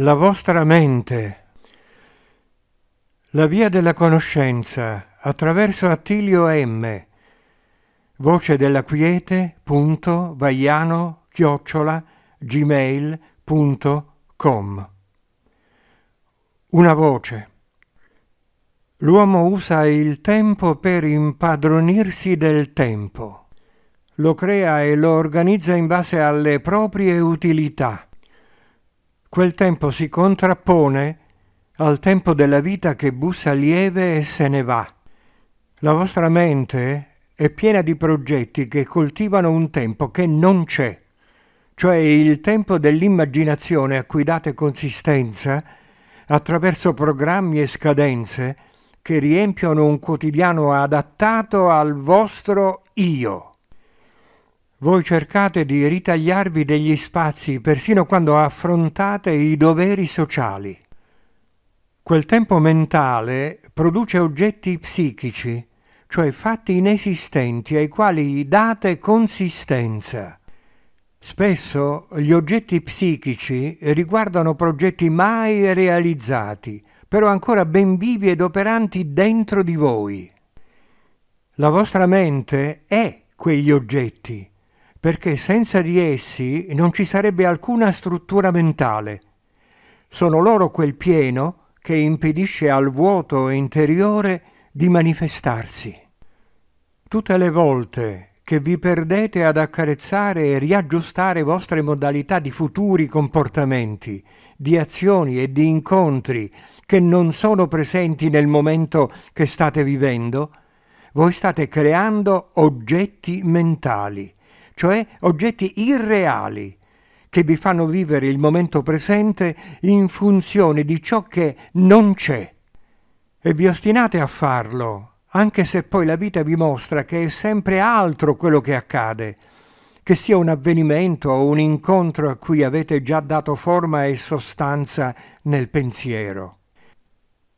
la vostra mente. La via della conoscenza attraverso Attilio M. Voce della quiete. Vaiano, chiocciola, gmail.com. Una voce. L'uomo usa il tempo per impadronirsi del tempo. Lo crea e lo organizza in base alle proprie utilità quel tempo si contrappone al tempo della vita che bussa lieve e se ne va. La vostra mente è piena di progetti che coltivano un tempo che non c'è, cioè il tempo dell'immaginazione a cui date consistenza attraverso programmi e scadenze che riempiono un quotidiano adattato al vostro io. Voi cercate di ritagliarvi degli spazi persino quando affrontate i doveri sociali. Quel tempo mentale produce oggetti psichici, cioè fatti inesistenti ai quali date consistenza. Spesso gli oggetti psichici riguardano progetti mai realizzati, però ancora ben vivi ed operanti dentro di voi. La vostra mente è quegli oggetti perché senza di essi non ci sarebbe alcuna struttura mentale. Sono loro quel pieno che impedisce al vuoto interiore di manifestarsi. Tutte le volte che vi perdete ad accarezzare e riaggiustare vostre modalità di futuri comportamenti, di azioni e di incontri che non sono presenti nel momento che state vivendo, voi state creando oggetti mentali cioè oggetti irreali che vi fanno vivere il momento presente in funzione di ciò che non c'è. E vi ostinate a farlo, anche se poi la vita vi mostra che è sempre altro quello che accade, che sia un avvenimento o un incontro a cui avete già dato forma e sostanza nel pensiero.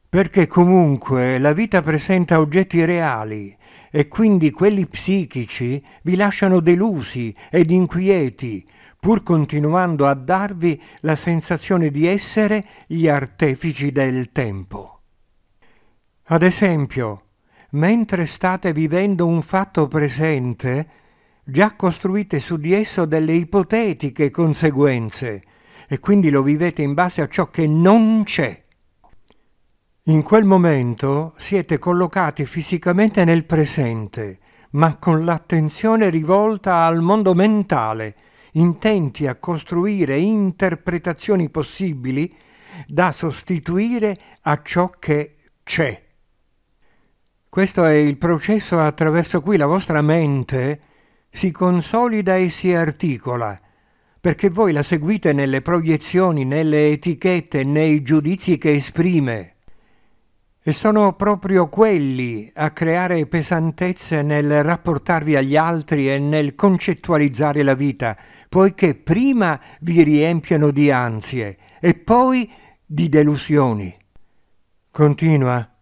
Perché comunque la vita presenta oggetti reali, e quindi quelli psichici vi lasciano delusi ed inquieti, pur continuando a darvi la sensazione di essere gli artefici del tempo. Ad esempio, mentre state vivendo un fatto presente, già costruite su di esso delle ipotetiche conseguenze e quindi lo vivete in base a ciò che non c'è. In quel momento siete collocati fisicamente nel presente, ma con l'attenzione rivolta al mondo mentale, intenti a costruire interpretazioni possibili da sostituire a ciò che c'è. Questo è il processo attraverso cui la vostra mente si consolida e si articola, perché voi la seguite nelle proiezioni, nelle etichette, nei giudizi che esprime. E sono proprio quelli a creare pesantezze nel rapportarvi agli altri e nel concettualizzare la vita, poiché prima vi riempiono di ansie e poi di delusioni. Continua.